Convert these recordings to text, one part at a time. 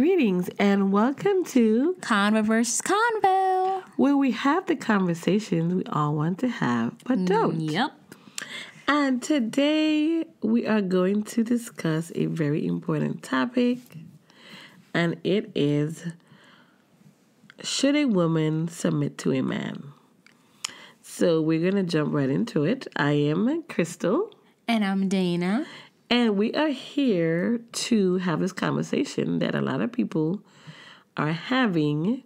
Greetings and welcome to Convo versus Convo, where we have the conversations we all want to have but mm, don't. Yep. And today we are going to discuss a very important topic, and it is Should a woman submit to a man? So we're going to jump right into it. I am Crystal. And I'm Dana. And we are here to have this conversation that a lot of people are having.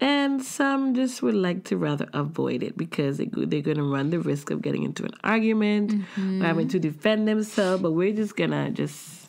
And some just would like to rather avoid it because they, are going to run the risk of getting into an argument mm-hmm. or having to defend themselves. But we're just going to just,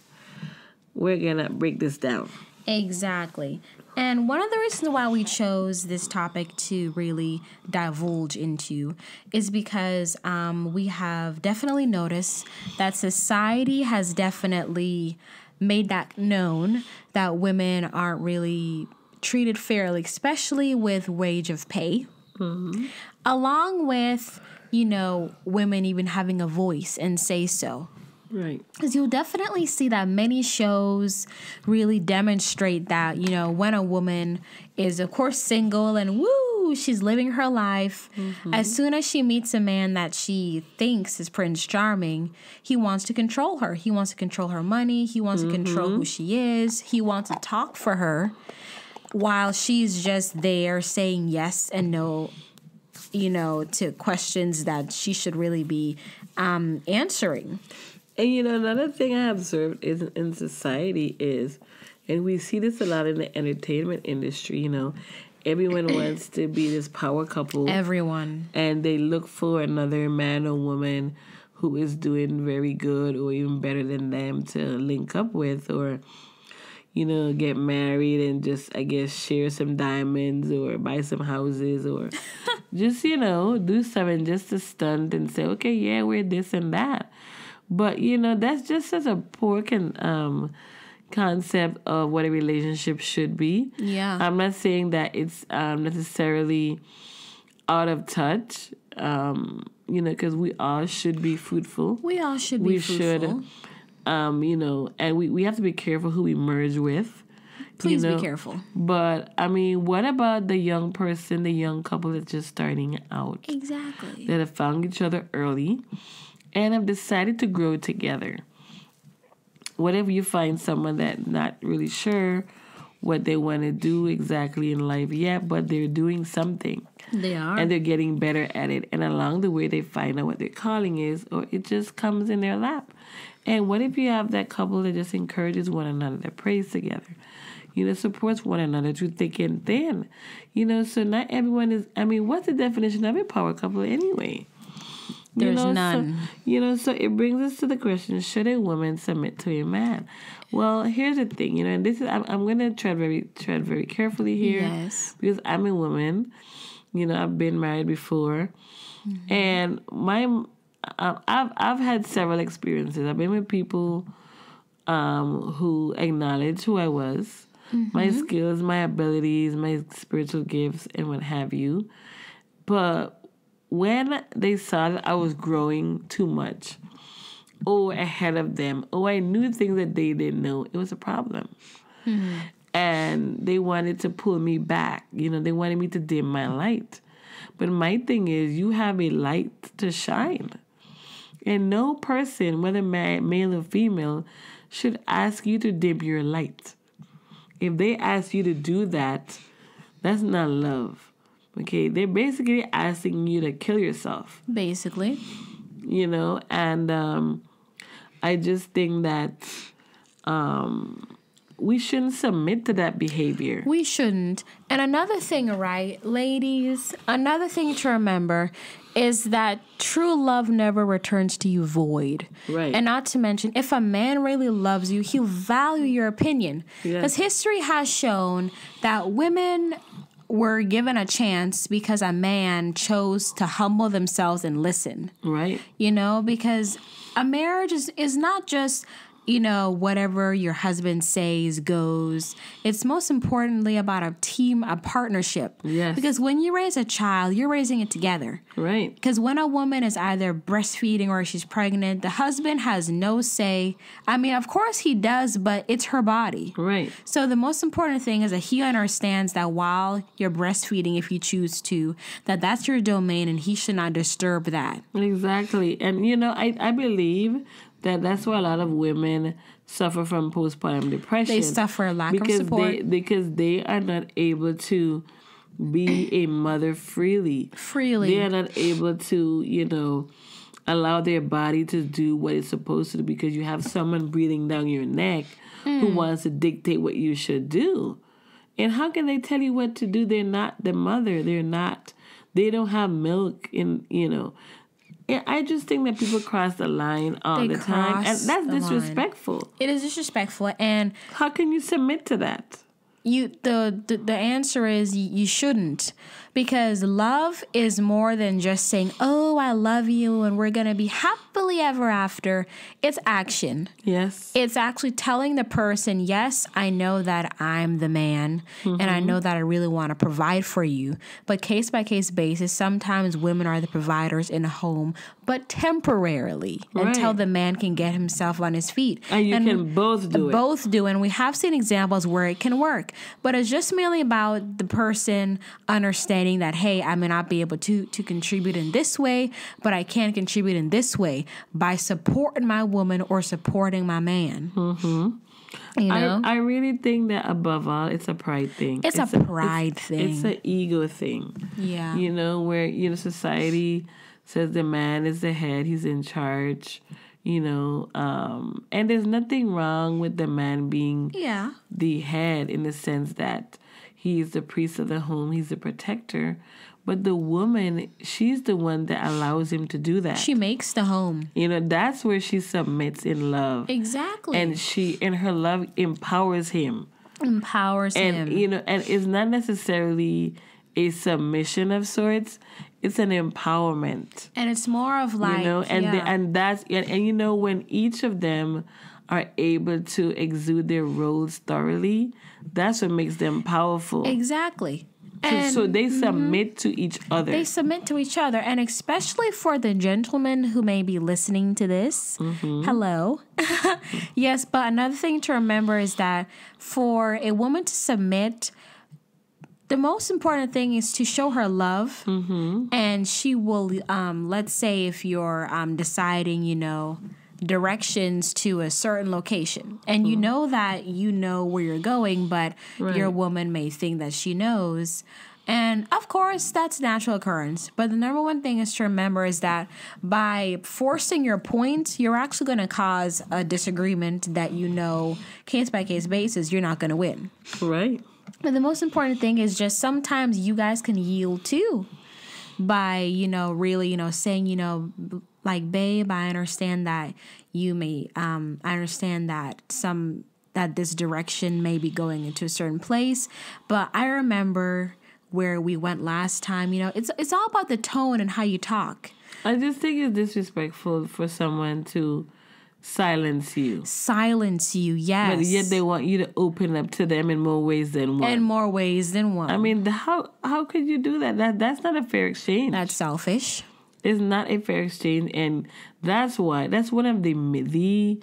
we're going to break this down. Exactly. And one of the reasons why we chose this topic to really divulge into is because um, we have definitely noticed that society has definitely made that known that women aren't really treated fairly, especially with wage of pay, mm-hmm. along with, you know, women even having a voice and say so. Right. Because you'll definitely see that many shows really demonstrate that, you know, when a woman is, of course, single and woo, she's living her life. Mm-hmm. As soon as she meets a man that she thinks is Prince Charming, he wants to control her. He wants to control her money. He wants mm-hmm. to control mm-hmm. who she is. He wants to talk for her while she's just there saying yes and no you know, to questions that she should really be um, answering. And you know, another thing I observed is in society is, and we see this a lot in the entertainment industry, you know, everyone wants to be this power couple. Everyone. And they look for another man or woman who is doing very good or even better than them to link up with or you know, get married and just, I guess, share some diamonds or buy some houses or just, you know, do something just to stunt and say, okay, yeah, we're this and that. But you know, that's just such a poor can um concept of what a relationship should be. Yeah. I'm not saying that it's um, necessarily out of touch, um, you know, because we all should be fruitful. We all should we be fruitful. We should, um, you know, and we, we have to be careful who we merge with. Please you know? be careful. But I mean, what about the young person, the young couple that's just starting out? Exactly. That have found each other early and have decided to grow together. Whatever you find someone that not really sure what they want to do exactly in life yet, but they're doing something. They are. And they're getting better at it. And along the way, they find out what their calling is, or it just comes in their lap. And what if you have that couple that just encourages one another, that prays together? you know, supports one another through thick and thin. You know, so not everyone is I mean, what's the definition of a power couple anyway? There's you know, none. So, you know, so it brings us to the question: Should a woman submit to a man? Well, here's the thing. You know, and this is I'm, I'm going to tread very tread very carefully here, yes. because I'm a woman. You know, I've been married before, mm-hmm. and my I've I've had several experiences. I've been with people um, who acknowledge who I was, mm-hmm. my skills, my abilities, my spiritual gifts, and what have you, but when they saw that I was growing too much or oh, ahead of them or oh, I knew things that they didn't know, it was a problem. Mm-hmm. And they wanted to pull me back. You know, they wanted me to dim my light. But my thing is, you have a light to shine. And no person, whether male or female, should ask you to dim your light. If they ask you to do that, that's not love. Okay, they're basically asking you to kill yourself. Basically. You know, and um, I just think that um, we shouldn't submit to that behavior. We shouldn't. And another thing, right, ladies, another thing to remember is that true love never returns to you void. Right. And not to mention, if a man really loves you, he'll value your opinion. Because yes. history has shown that women were given a chance because a man chose to humble themselves and listen. Right. You know, because a marriage is, is not just you know, whatever your husband says goes. It's most importantly about a team, a partnership. Yes. Because when you raise a child, you're raising it together. Right. Because when a woman is either breastfeeding or she's pregnant, the husband has no say. I mean, of course he does, but it's her body. Right. So the most important thing is that he understands that while you're breastfeeding, if you choose to, that that's your domain and he should not disturb that. Exactly. And, you know, I, I believe that that's why a lot of women suffer from postpartum depression. They suffer a lack of support they, because they are not able to be a mother freely. Freely, they are not able to, you know, allow their body to do what it's supposed to because you have someone breathing down your neck mm. who hmm. wants to dictate what you should do. And how can they tell you what to do? They're not the mother. They're not. They don't have milk in you know I just think that people cross the line all they the time, and that's disrespectful. Line. It is disrespectful, and how can you submit to that? you the, the the answer is you shouldn't because love is more than just saying oh i love you and we're going to be happily ever after it's action yes it's actually telling the person yes i know that i'm the man mm-hmm. and i mm-hmm. know that i really want to provide for you but case by case basis sometimes women are the providers in a home but temporarily right. until the man can get himself on his feet. And you and can both do both it. Both do. And we have seen examples where it can work. But it's just merely about the person understanding that, hey, I may not be able to, to contribute in this way, but I can contribute in this way by supporting my woman or supporting my man. Mm-hmm. You know? I, I really think that above all, it's a pride thing. It's, it's a, pride it's, thing. It's an ego thing. Yeah. You know, where, you know, society says the man is the head, he's in charge, you know. Um, and there's nothing wrong with the man being yeah. the head in the sense that he is the priest of the home, he's the protector. But the woman, she's the one that allows him to do that. She makes the home. You know, that's where she submits in love. Exactly. And she and her love empowers him. Empowers and, him. And you know, and it's not necessarily a submission of sorts it's an empowerment and it's more of like you know and yeah. the, and that's and, and you know when each of them are able to exude their roles thoroughly that's what makes them powerful exactly so, so, they mm-hmm. submit mm-hmm. to each other. They submit to each other, and especially for the gentlemen who may be listening to this. Mm-hmm. Hello. yes, but another thing to remember is that for a woman to submit the most important thing is to show her love mm-hmm. and she will um, let's say if you're um, deciding you know directions to a certain location and mm you mm-hmm. know that you know where you're going but right. your woman may think that she knows and of course, that's natural occurrence. But the number one thing is to remember is that by forcing your point, you're actually going to cause a disagreement that you know, case by case basis, you're not going to win. Right. But the most important thing is just sometimes you guys can yield too by, you know, really, you know, saying, you know, like, babe, I understand that you may, um, I understand that some, that this direction may be going into a certain place, but I remember where we went last time, you know, it's, it's all about the tone and how you talk. I just think it's disrespectful for someone to silence you. Silence you, yes. But yet they want you to open up to them in more ways than one. In more ways than one. I mean, how how could you do that? That that's not a fair exchange. That's selfish. It's not a fair exchange, and that's why that's one of the the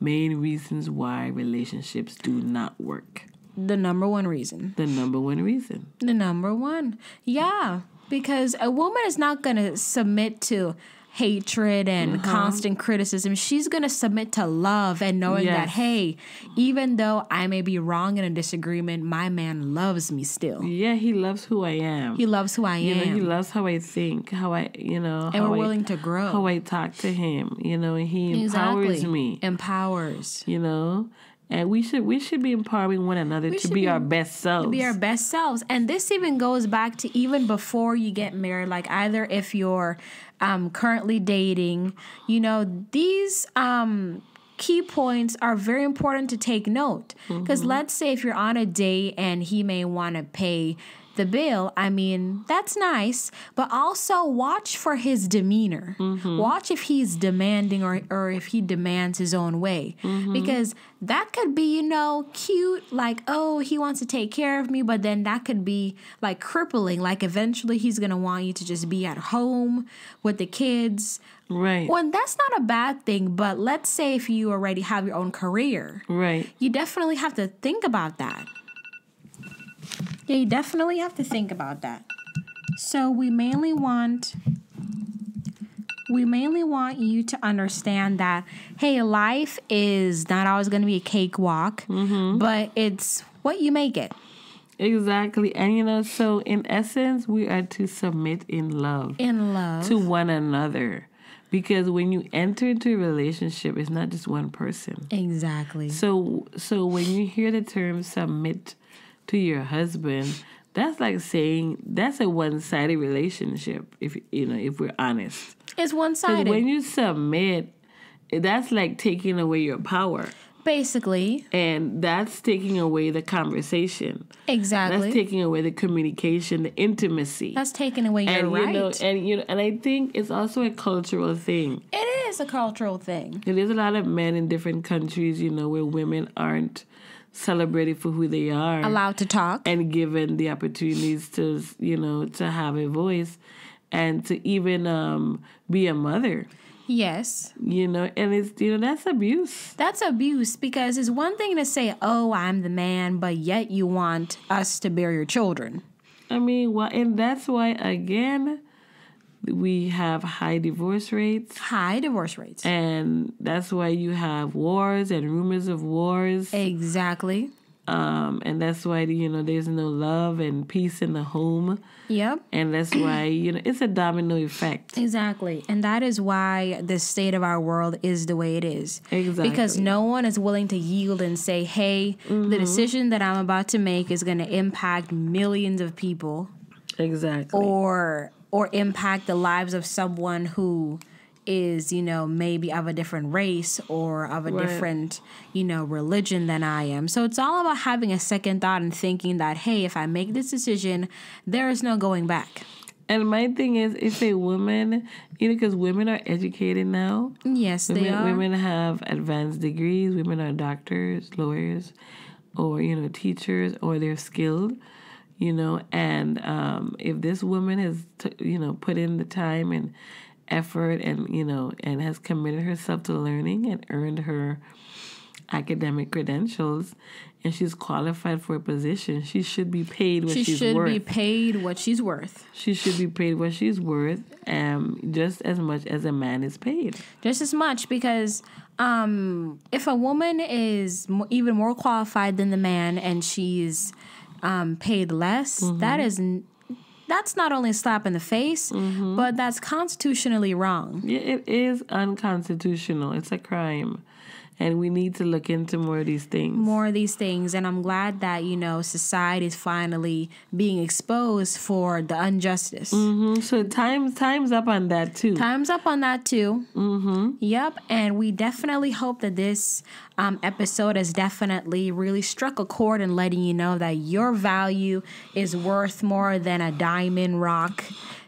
main reasons why relationships do not work. The number one reason. The number one reason. The number one. Yeah, because a woman is not going to submit to hatred and mm-hmm. constant criticism, she's going to submit to love and knowing yes. that, hey, even though I may be wrong in a disagreement, my man loves me still. Yeah, he loves who I am. He loves who I you am. Know, he loves how I think, how I, you know, and we're willing to grow. How I talk to him, you know, and he exactly. empowers me. Empowers. You know? and we should we should be empowering one another we to be, be, our best selves be our best selves and this even goes back to even before you get married like either if you're um, currently dating. You know, these um, key points are very important to take note because mm-hmm. let's say if you're on a date and he may want to pay the bill, I mean, that's nice, but also watch for his demeanor. Mm-hmm. Watch if he's demanding or, or if he demands his own way. Mm-hmm. Because that could be, you know, cute, like, oh, he wants to take care of me, but then that could be like crippling. Like, eventually he's going to want you to just be at home with the kids. Right. Well, that's not a bad thing, but let's say if you already have your own career. Right. You definitely have to think about that. Yeah, you definitely have to think about that. So we mainly want we mainly want you to understand that hey, life is not always going to be a cakewalk, mm-hmm. but it's what you make it. Exactly. And you know, so in essence, we are to submit in love. In love. To one another. Because when you enter into a relationship, it's not just one person. Exactly. So so when you hear the term submit to your husband, that's like saying that's a one-sided relationship. If you know, if we're honest, it's one-sided. When you submit, that's like taking away your power. Basically. And that's taking away the conversation. Exactly. That's taking away the communication, the intimacy. That's taking away your and, right. You know, and you know, and I think it's also a cultural thing. It is a cultural thing. There's a lot of men in different countries, you know, where women aren't celebrated for who they are, allowed to talk, and given the opportunities to you know to have a voice, and to even um, be a mother. Yes. You know, and it's you know that's abuse. That's abuse because it's one thing to say, "Oh, I'm the man," but yet you want us to bear your children. I mean, well, and that's why again, we have high divorce rates. High divorce rates. And that's why you have wars and rumors of wars. Exactly. Um, and that's why you know there's no love and peace in the home. Yep. And that's why you know it's a domino effect. Exactly. And that is why the state of our world is the way it is. Exactly. Because no one is willing to yield and say, "Hey, mm-hmm. the decision that I'm about to make is going to impact millions of people." Exactly. Or or impact the lives of someone who is you know maybe of a different race or of a right. different you know religion than i am so it's all about having a second thought and thinking that hey if i make this decision there is no going back and my thing is if a woman you know because women are educated now yes women, they are women have advanced degrees women are doctors lawyers or you know teachers or they're skilled you know and um, if this woman has t- you know put in the time and effort and you know and has committed herself to learning and earned her academic credentials and she's qualified for a position she should be paid what she she's should worth. be paid what she's worth she should be paid what she's worth um just as much as a man is paid just as much because um if a woman is even more qualified than the man and she's um, paid less, mm-hmm. that is that's not only a slap in the face, mm-hmm. but that's constitutionally wrong. Yeah, it is unconstitutional. It's a crime and we need to look into more of these things. More of these things, and I'm glad that you know society is finally being exposed for the injustice. Mm-hmm. So times times up on that too. Times up on that too. Mm-hmm. Yep, and we definitely hope that this um, episode has definitely really struck a chord in letting you know that your value is worth more than a diamond rock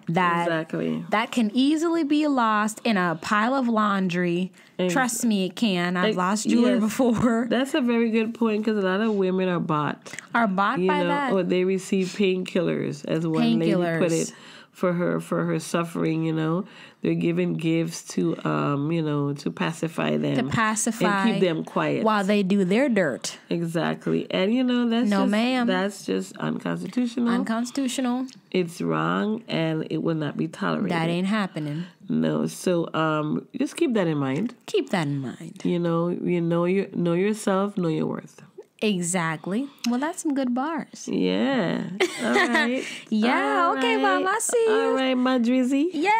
that exactly. that can easily be lost in a pile of laundry and Trust me, it can. I've lost jewelry yes, before. That's a very good point because a lot of women are bought. Are bought by know, that, or they receive painkillers, as one pain lady killers. put it, for her for her suffering. You know, they're giving gifts to, um, you know, to pacify them, to pacify, and keep them quiet while they do their dirt. Exactly, and you know that's no, just, ma'am. That's just unconstitutional. Unconstitutional. It's wrong, and it will not be tolerated. That ain't happening. No, so um, just keep that in mind. Keep that in mind. You know, you know your know yourself, know your worth. Exactly. Well, that's some good bars. Yeah. All right. yeah. All okay, right. mom. I see you. All right, my drizzy. Yeah.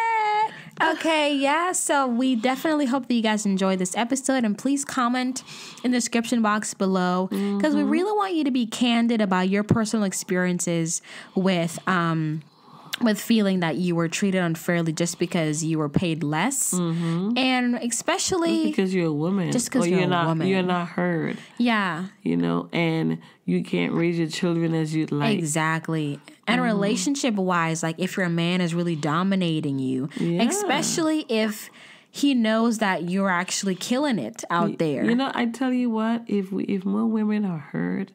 Okay, yeah, so we definitely hope that you guys enjoyed this episode and please comment in the description box below because mm-hmm. we really want you to be candid about your personal experiences with um, with feeling that you were treated unfairly just because you were paid less, mm-hmm. and especially just because you're a woman, just because you're, you're, not, a woman, you're not heard. Yeah, you know, and you can't raise your children as you'd like. Exactly. And mm-hmm. relationship wise, like if your man is really dominating you, yeah. especially if he knows that you're actually killing it out there. You know, I tell you what, if we, if more women are heard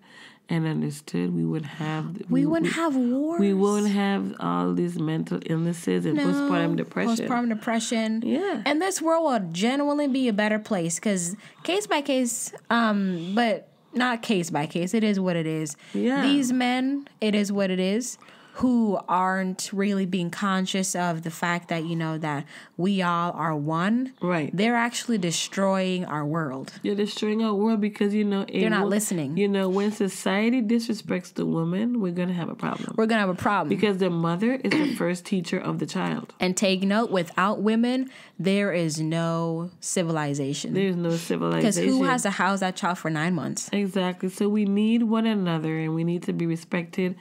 and understood, we would have we, we wouldn't we, have wars. We wouldn't have all these mental illnesses and no, postpartum depression. Postpartum depression. Yeah. And this world will genuinely be a better place because case by case, um, but not case by case. It is what it is. Yeah. These men, it is what it is who aren't really being conscious of the fact that you know that we all are one right they're actually destroying our world you are destroying our world because you know they're not wo- listening you know when society disrespects the woman we're gonna have a problem we're gonna have a problem because the mother is the first teacher of the child and take note without women there is no civilization there's no civilization because who has to house that child for nine months exactly so we need one another and we need to be respected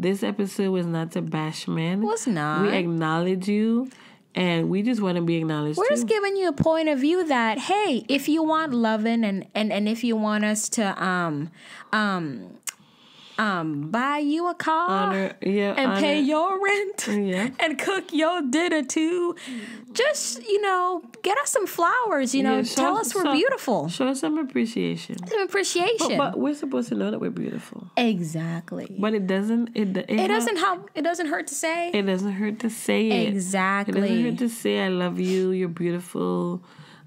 this episode was not to bash men. Was not. We acknowledge you and we just want to be acknowledged. We're too. just giving you a point of view that hey, if you want loving and and and if you want us to um um um, buy you a car honor, yeah, and honor. pay your rent yeah. and cook your dinner too. Just, you know, get us some flowers, you know, yeah, tell us, us we're some, beautiful. Show us some appreciation. Some appreciation. But, but, we're supposed to know that we're beautiful. Exactly. But it doesn't it it, it doesn't help. it doesn't hurt to say. It doesn't hurt to say it. Exactly. It doesn't hurt to say I love you, you're beautiful.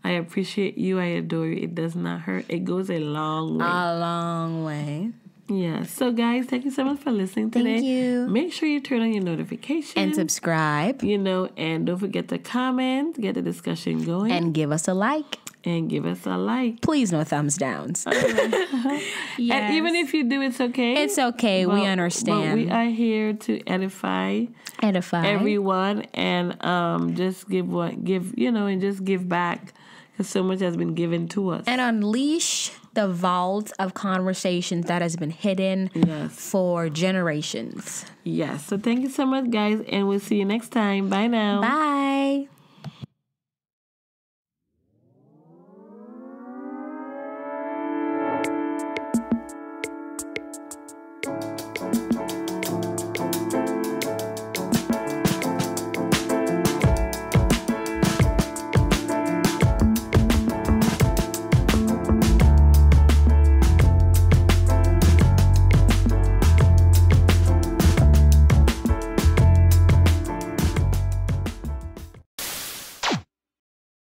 I appreciate you. I adore you. It does not hurt. It goes a long way. A long way. Yeah. So, guys, thank you so much for listening today. Thank you. Make sure you turn on your notifications and subscribe. You know, and don't forget to comment, get the discussion going, and give us a like. And give us a like. Please, no thumbs downs. Uh-huh. yes. And even if you do, it's okay. It's okay. we understand. we are here to edify, edify everyone, and um, just give what give you know, and just give back because so much has been given to us. And unleash the vault of conversations that has been hidden yes. for generations. Yes. So thank you so much, guys, and we'll see you next time. Bye now. Bye.